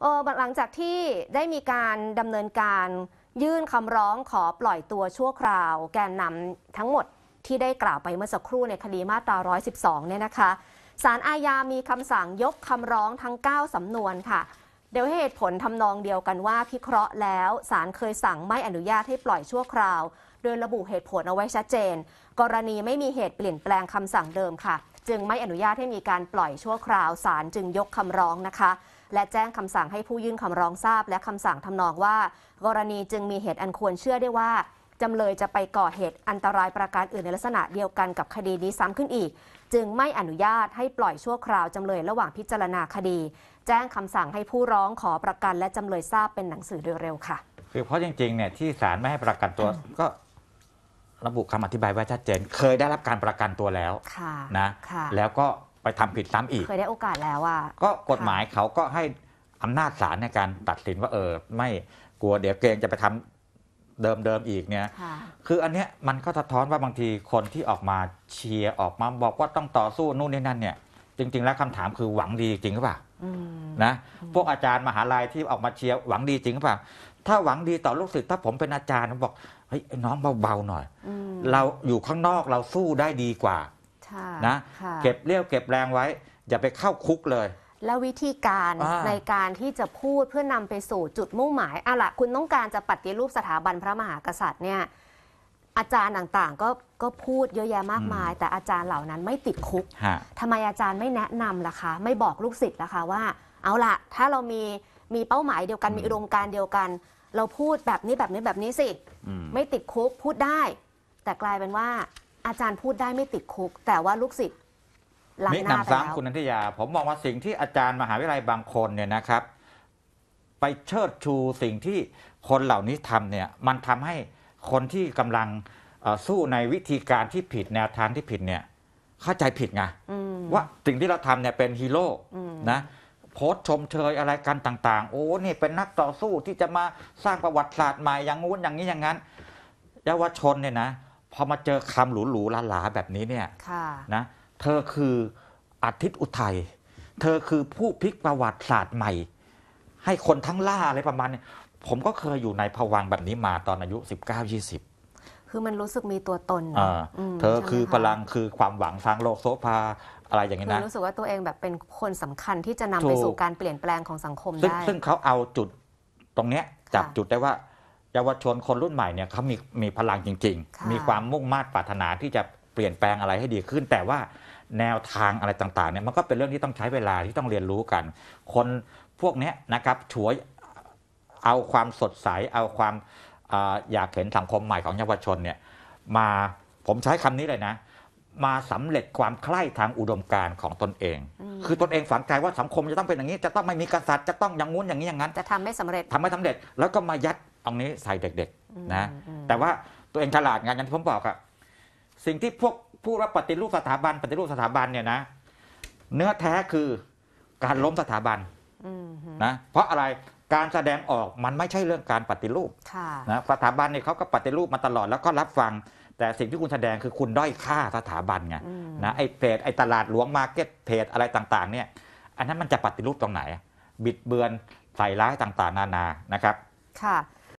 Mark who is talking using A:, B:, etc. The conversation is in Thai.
A: เออหลังจากที่ได้มีการดำเนินการยื่นคำร้องขอปล่อยตัวชั่วคราว แกนนำทั้งหมดที่ได้กล่าวไปเมื่อสักครู่ในคดีมาตรา 112 เนี่ยนะคะสารอาญามีคำสั่งยกคำร้องทั้ง9สำนวนค่ะ เดี๋ยวเหตุผลทำนองเดียวกันว่าพิเคราะห์แล้ว สารเคยสั่งไม่อนุญาตให้ปล่อยชั่วคราว โดยระบุเหตุผลเอาไว้ชัดเจน กรณีไม่มีเหตุเปลี่ยนแปลงคำสั่งเดิมค่ะ จึงไม่อนุญาตให้มีการปล่อยชั่วคราวสารจึงยกคำร้องนะคะและแจ้งคำสั่งให้ผู้ยื่นคำร้องทราบ และคำสั่งทำนองว่า กรณีจึงมีเหตุอันควรเชื่อได้ว่าจำเลยจะไปก่อเหตุอันตรายประการอื่นในลักษณะเดียวกันกับคดีนี้ซ้ำขึ้นอีก จึงไม่อนุญาตให้ปล่อยชั่วคราวจำเลยระหว่างพิจารณาคดี แจ้งคำสั่งให้ผู้ร้องขอประกัน และจำเลยทราบเป็นหนังสือโดยเร็วค่ะ
B: คือเพราะจริงๆเนี่ยที่ศาลไม่ให้ประกันตัวก็ระบุคำอธิบายไว้ชัดเจน เคยได้รับการประกันตัวแล้วนะแล้วก็ไปทำผิดซ้ำอีกเคย
A: ได้โอกาสแล้วอ่ะ
B: ก็กฎหมายเขาก็ให้อำนาจศาลในการตัดสินว่าเออ ไม่กลัวเดี๋ยวเกรงจะไปทำ เดิมมอีกเนี่ยคืออันเนี้ยมันก็สะท้อนว่าบางทีคนที่ออกมาเชียร์ออกมาบอกว่าต้องต่อสู้นู่นนี่นั่นเนี่ย จริง ๆ แล้วคำถามคือหวังดีจริงหรือเปล่านะพวกอาจารย์มหาลัยที่ออกมาเชียร์หวังดีจริงหรือเปล่าถ้าหวังดีต่อลูกศิษย์ถ้าผมเป็นอาจารย์ผมบอกเฮ้ยน้องเบาๆหน่อย เราอยู่ข้างนอกเราสู้ได้ดีกว่า
A: นะเก็บ
B: เรี้ยวเก็บแรงไว้อย่าไปเข้าคุกเลย
A: แล้ววิธีการในการที่จะพูดเพื่อนำไปสู่จุดมุ่งหมายอะล่ะคุณต้องการจะปฏิรูปสถาบันพระมหากษัตริย์เนี่ยอาจารย์ต่างๆ ก็ก็พูดเยอะแยะมากมาย แต่อาจารย์เหล่านั้นไม่ติดคุกทํทำไมอาจารย์ไม่แนะนำล่ะคะ ไม่บอกลูกศิษย์ล่ะคะว่า เอาล่ะถ้าเรามีมีเป้าหมายเดียวกันมีอุดมการเดียวกัน เราพูดแบบนี้แบบนี้ แบบนี้สิไม่ติดคุกพูดได้ แต่กลายเป็นว่าอาจารย์พูดได้ไม่ติดคุก แต่ว่าลูกศิษย์ลังนหน้าไปนแล้วซ้ำคุณน
B: ันทยาผมมองว่าสิ่งที่อาจารย์ มหาวิทยาลัยบางคนเนี่ยนะครับ ไปเชิดชูสิ่งที่คนเหล่านี้ทำเนี่ย มันทำให้คนที่กำลังสู้ในวิธีการที่ผิดแนวทางที่ผิดเนี่ย เข้าใจผิดไงว่าสิ่งที่เราทำเนี่ย เป็นฮีโร่นะโพสชมเชยอะไรกันต่างๆโอ้นี่เป็นนักต่อสู้ที่จะมาสร้างประวัติศาสตร์ใหม่อย่างงู้นอย่างนี้อย่างนั้นเยาวชนเนี่ยนะพอมาเจอคำหรูๆหลา ๆ แบบนี้เนี่ยะนะเธอคืออาทิตย์อุทัย เธอคือผู้พลิกประวัติศาสตร์ใหม่ ให้คนทั้งล่าอะไรประมาณนี้ผมก็เคยอยู่ในภวังแบบนี้มาตอนอายุ 19
A: 20 คือมันรู้สึกมีตัวตนเธอคือพลั
B: งคือความหวังสร้างโลกโซฟาอะไรอย่างนี้นะรู้สึ
A: กว่าตัวเองแบบเป็นคนสำคัญที่จะนำไปสู่การเปลี่ยนแปลงของสังคมได้ซึ่ง
B: เขาเอาจุดตรงเนี้ยจับจุดได้ว่ายาวชนคนรุ่นใหม่เนี่ยเขามีมีพลังจริง ๆ มีความมุ่งมา่ปรารถนาที่จะเปลี่ยนแปลงอะไรให้ดีขึ้น แต่ว่าแนวทางอะไรต่างๆเนี่ยมันก็เป็นเรื่องที่ต้องใช้เวลาที่ต้องเรียนรู้กัน คนพวกนี้นะครับฉวยเอาความสดใสเอาความอยากเห็นสังคมใหม่ของเยาวชนเนี่ยมาผมใช้คำนี้เลยนะ มาสำเร็จความใคร่ทางอุดมการณ์ของตนเอง คือตนเองฝังใจว่าสังคมจะต้องเป็นอย่างนี้ จะต้องไม่มีกษัตริย์จะต้องอย่างงู้
A: นอย่างนี้อย่างนั้น จะทำไม่สำเร็จ
B: ทำไม่สำเร็จแล้วก็มายัดรงนี้ใส่เด็กๆนะ แต่ว่าตัวเองฉลาดงานกันที่ผมบอกอะสิ่งที่พวกผู้รับปฏิรูปสถาบัน ปฏิรูปสถาบันเนี่ยนะ เนื้อแท้คือการล้มสถาบันนะ เพราะอะไร การแสดงออกมันไม่ใช่เรื่องการปฏิรูปนะสถาบันเนี่ยเขาก็ปฏิรูปมาตลอด แล้วก็รับฟัง แต่สิ่งที่คุณแสดงคือคุณด้อยค่าสถาบันไงนะไอ้เพจไอ้ตลาดหลวงมาเก็ตเพจอะไรต่างๆเนี่ย อันนั้นมันจะปฏิรูปตรงไหน บิดเบือนใส่ร้ายต่างๆนานา นะครับ
A: ค่ะ